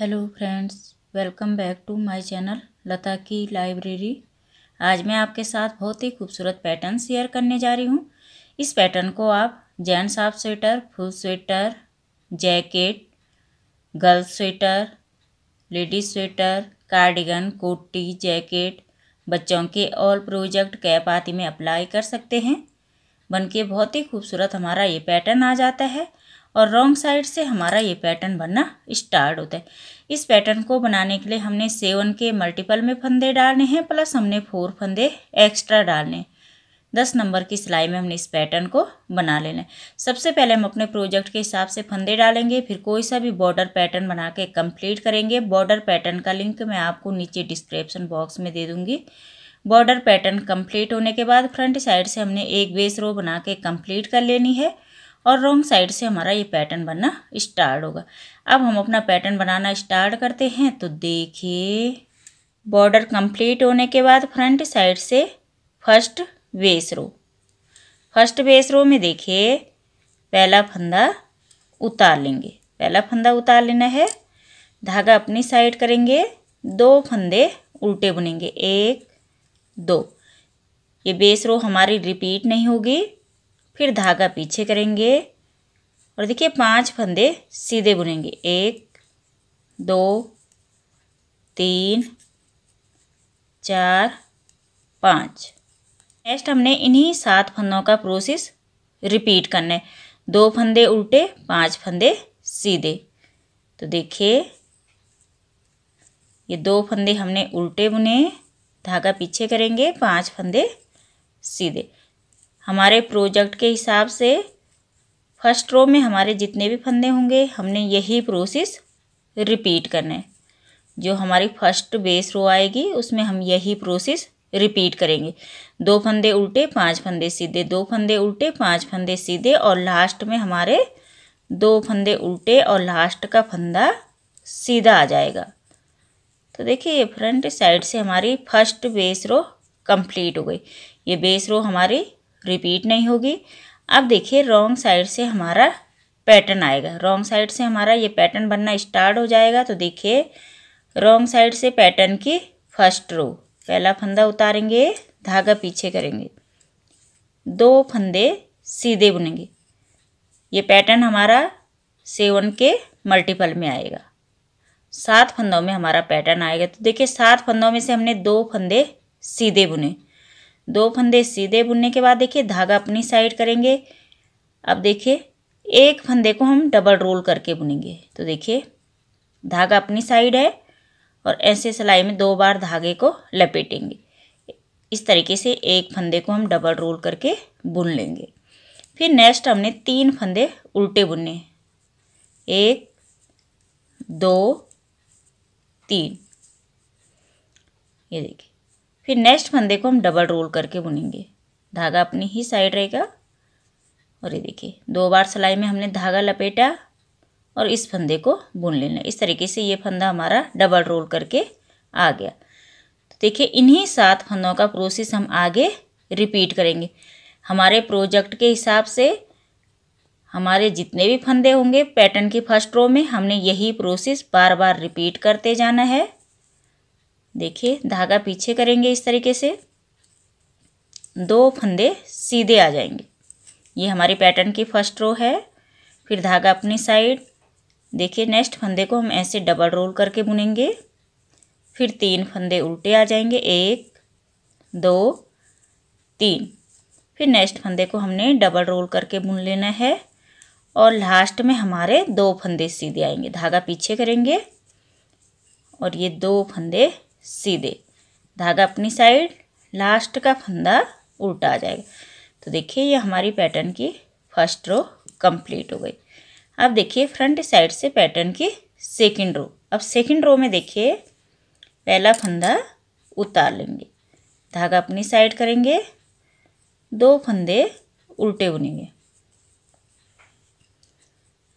hello friends welcome back to my channel Lata की library आज मैं आपके साथ बहुत ही खूबसूरत पैटर्न शेयर करने जा रही हूँ इस पैटर्न को आप gents half sweater full sweater jacket girls sweater ladies sweater cardigan कोटी जैकेट बच्चों के ऑल प्रोजेक्ट कैप आदि में अप्लाई कर सकते हैं बन के बहुत ही खूबसूरत हमारा ये पैटर्न आ जाता है और रॉन्ग साइड से हमारा ये पैटर्न बनना स्टार्ट होता है इस पैटर्न को बनाने के लिए हमने सेवन के मल्टीपल में फंदे डालने हैं प्लस हमने फोर फंदे एक्स्ट्रा डालने हैं दस नंबर की सिलाई में हमने इस पैटर्न को बना लेना है सबसे पहले हम अपने प्रोजेक्ट के हिसाब से फंदे डालेंगे फिर कोई सा भी बॉर्डर पैटर्न बना के कम्प्लीट करेंगे बॉर्डर पैटर्न का लिंक मैं आपको नीचे डिस्क्रिप्शन बॉक्स में दे दूँगी बॉर्डर पैटर्न कंप्लीट होने के बाद फ्रंट साइड से हमने एक बेस रो बना के कम्प्लीट कर लेनी है और रॉन्ग साइड से हमारा ये पैटर्न बनना स्टार्ट होगा अब हम अपना पैटर्न बनाना स्टार्ट करते हैं तो देखिए बॉर्डर कंप्लीट होने के बाद फ्रंट साइड से first base row first base row में देखिए पहला फंदा उतार लेंगे पहला फंदा उतार लेना है धागा अपनी साइड करेंगे दो फंदे उल्टे बुनेंगे एक दो ये बेस रो हमारी रिपीट नहीं होगी फिर धागा पीछे करेंगे और देखिए पांच फंदे सीधे बुनेंगे एक दो तीन चार पाँच नेक्स्ट हमने इन्हीं सात फंदों का प्रोसेस रिपीट करना है दो फंदे उल्टे पांच फंदे सीधे तो देखिए ये दो फंदे हमने उल्टे बुने धागा पीछे करेंगे पांच फंदे सीधे हमारे प्रोजेक्ट के हिसाब से फर्स्ट रो में हमारे जितने भी फंदे होंगे हमने यही प्रोसेस रिपीट करना है जो हमारी फर्स्ट बेस रो आएगी उसमें हम यही प्रोसेस रिपीट करेंगे दो फंदे उल्टे पांच फंदे सीधे दो फंदे उल्टे पांच फंदे सीधे और लास्ट में हमारे दो फंदे उल्टे और लास्ट का फंदा सीधा आ जाएगा तो देखिए ये फ्रंट साइड से हमारी फर्स्ट बेस रो कंप्लीट हो गई ये बेस रो हमारी रिपीट नहीं होगी अब देखिए रॉन्ग साइड से हमारा पैटर्न आएगा रॉन्ग साइड से हमारा ये पैटर्न बनना स्टार्ट हो जाएगा तो देखिए रॉन्ग साइड से पैटर्न की फर्स्ट रो पहला फंदा उतारेंगे धागा पीछे करेंगे दो फंदे सीधे बुनेंगे ये पैटर्न हमारा सेवन के मल्टीपल में आएगा सात फंदों में हमारा पैटर्न आएगा तो देखिए सात फंदों में से हमने दो फंदे सीधे बुने दो फंदे सीधे बुनने के बाद देखिए धागा अपनी साइड करेंगे अब देखिए एक फंदे को हम डबल रोल करके बुनेंगे तो देखिए धागा अपनी साइड है और ऐसे सिलाई में दो बार धागे को लपेटेंगे इस तरीके से एक फंदे को हम डबल रोल करके बुन लेंगे फिर नेक्स्ट हमने तीन फंदे उल्टे बुने एक दो तीन ये देखिए फिर नेक्स्ट फंदे को हम डबल रोल करके बुनेंगे धागा अपनी ही साइड रहेगा और ये देखिए दो बार सिलाई में हमने धागा लपेटा और इस फंदे को बुन लेना इस तरीके से ये फंदा हमारा डबल रोल करके आ गया तो देखिए इन्हीं सात फंदों का प्रोसेस हम आगे रिपीट करेंगे हमारे प्रोजेक्ट के हिसाब से हमारे जितने भी फंदे होंगे पैटर्न की फर्स्ट रो में हमने यही प्रोसेस बार बार रिपीट करते जाना है देखिए धागा पीछे करेंगे इस तरीके से दो फंदे सीधे आ जाएंगे ये हमारे पैटर्न की फर्स्ट रो है फिर धागा अपनी साइड देखिए नेक्स्ट फंदे को हम ऐसे डबल रोल करके बुनेंगे फिर तीन फंदे उल्टे आ जाएंगे एक दो तीन फिर नेक्स्ट फंदे को हमने डबल रोल करके बुन लेना है और लास्ट में हमारे दो फंदे सीधे आएंगे धागा पीछे करेंगे और ये दो फंदे सीधे धागा अपनी साइड लास्ट का फंदा उल्टा आ जाएगा तो देखिए ये हमारी पैटर्न की फर्स्ट रो कंप्लीट हो गई अब देखिए फ्रंट साइड से पैटर्न की सेकंड रो अब सेकंड रो में देखिए पहला फंदा उतार लेंगे धागा अपनी साइड करेंगे दो फंदे उल्टे बुनेंगे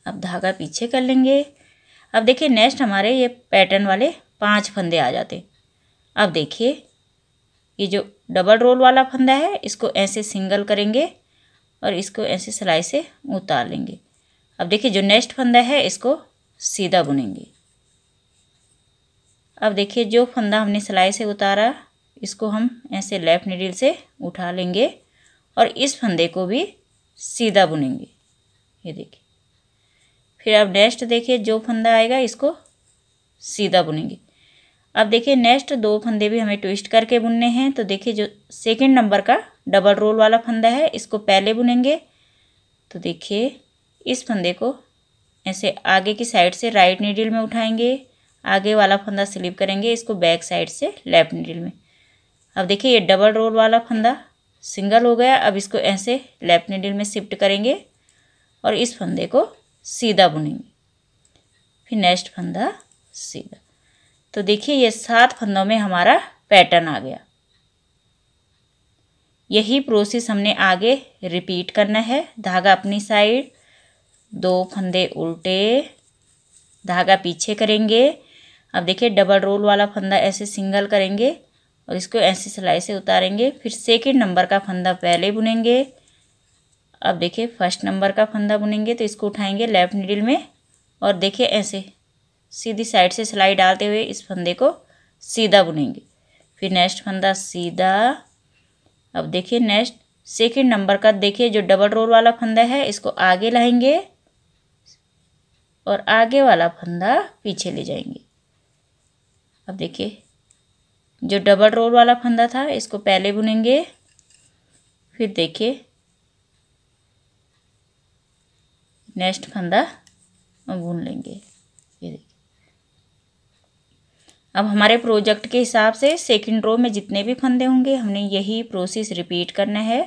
अब धागा पीछे कर लेंगे अब देखिए नेक्स्ट हमारे ये पैटर्न वाले पांच फंदे आ जाते हैं अब देखिए ये जो डबल रोल वाला फंदा है इसको ऐसे सिंगल करेंगे और इसको ऐसे सिलाई से उतार लेंगे अब देखिए जो नेक्स्ट फंदा है इसको सीधा बुनेंगे अब देखिए जो फंदा हमने सिलाई से उतारा इसको हम ऐसे लेफ्ट निडिल से उठा लेंगे और इस फंदे को भी सीधा बुनेंगे ये देखिए फिर अब नेक्स्ट देखिए जो फंदा आएगा इसको सीधा बुनेंगे अब देखिए नेक्स्ट दो फंदे भी हमें ट्विस्ट करके बुनने हैं तो देखिए जो सेकेंड नंबर का डबल रोल वाला फंदा है इसको पहले बुनेंगे तो देखिए इस फंदे को ऐसे आगे की साइड से राइट नीडल में उठाएंगे आगे वाला फंदा स्लिप करेंगे इसको बैक साइड से लेफ्ट नीडल में अब देखिए ये डबल रोल वाला फंदा सिंगल हो गया अब इसको ऐसे लेफ्ट नीडल में शिफ्ट करेंगे और इस फंदे को सीधा बुनेंगे फिर नेक्स्ट फंदा सीधा तो देखिए ये सात फंदों में हमारा पैटर्न आ गया यही प्रोसेस हमने आगे रिपीट करना है धागा अपनी साइड दो फंदे उल्टे धागा पीछे करेंगे अब देखिए डबल रोल वाला फंदा ऐसे सिंगल करेंगे और इसको ऐसे सिलाई से उतारेंगे फिर सेकेंड नंबर का फंदा पहले बुनेंगे अब देखिए फर्स्ट नंबर का फंदा बुनेंगे तो इसको उठाएंगे लेफ्ट नीडल में और देखिए ऐसे सीधी साइड से सिलाई डालते हुए इस फंदे को सीधा बुनेंगे फिर नेक्स्ट फंदा सीधा अब देखिए नेक्स्ट सेकेंड नंबर का देखिए जो डबल रोल वाला फंदा है इसको आगे लाएंगे और आगे वाला फंदा पीछे ले जाएंगे अब देखिए जो डबल रोल वाला फंदा था इसको पहले बुनेंगे फिर देखिए नेक्स्ट फंदा बुन लेंगे अब हमारे प्रोजेक्ट के हिसाब से सेकेंड रो में जितने भी फंदे होंगे हमने यही प्रोसेस रिपीट करना है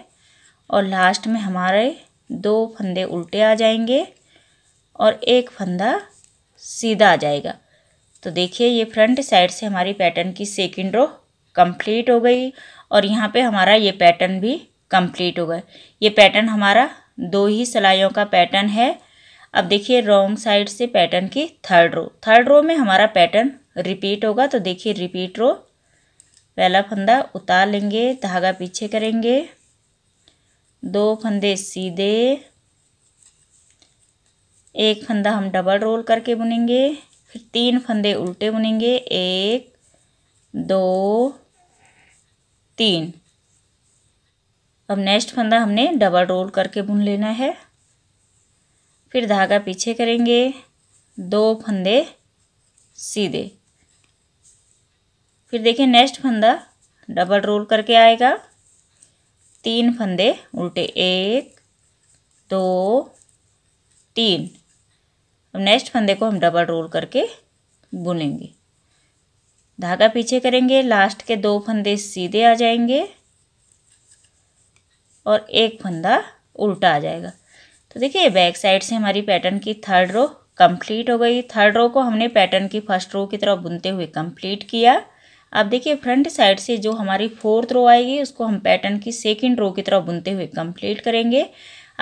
और लास्ट में हमारे दो फंदे उल्टे आ जाएंगे और एक फंदा सीधा आ जाएगा तो देखिए ये फ्रंट साइड से हमारी पैटर्न की सेकेंड रो कंप्लीट हो गई और यहाँ पे हमारा ये पैटर्न भी कंप्लीट हो गया ये पैटर्न हमारा दो ही सिलाइयों का पैटर्न है अब देखिए रॉन्ग साइड से पैटर्न की थर्ड रो थर्ड रो में हमारा पैटर्न रिपीट होगा तो देखिए रिपीट रो पहला फंदा उतार लेंगे धागा पीछे करेंगे दो फंदे सीधे एक फंदा हम डबल रोल करके बुनेंगे फिर तीन फंदे उल्टे बुनेंगे एक दो तीन अब नेक्स्ट फंदा हमने डबल रोल करके बुन लेना है फिर धागा पीछे करेंगे दो फंदे सीधे फिर देखिए नेक्स्ट फंदा डबल रोल करके आएगा तीन फंदे उल्टे एक दो तीन अब नेक्स्ट फंदे को हम डबल रोल करके बुनेंगे धागा पीछे करेंगे लास्ट के दो फंदे सीधे आ जाएंगे और एक फंदा उल्टा आ जाएगा तो देखिए बैक साइड से हमारी पैटर्न की थर्ड रो कंप्लीट हो गई थर्ड रो को हमने पैटर्न की फर्स्ट रो की तरफ बुनते हुए कंप्लीट किया अब देखिए फ्रंट साइड से जो हमारी फोर्थ रो आएगी उसको हम पैटर्न की सेकेंड रो की तरह बुनते हुए कंप्लीट करेंगे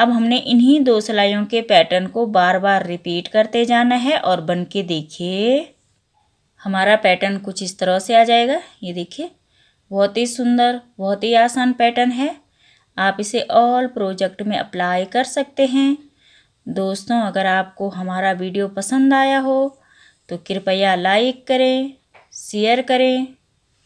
अब हमने इन्हीं दो सिलाइयों के पैटर्न को बार बार रिपीट करते जाना है और बन के देखिए हमारा पैटर्न कुछ इस तरह से आ जाएगा ये देखिए बहुत ही सुंदर बहुत ही आसान पैटर्न है आप इसे ऑल प्रोजेक्ट में अप्लाई कर सकते हैं दोस्तों अगर आपको हमारा वीडियो पसंद आया हो तो कृपया लाइक करें शेयर करें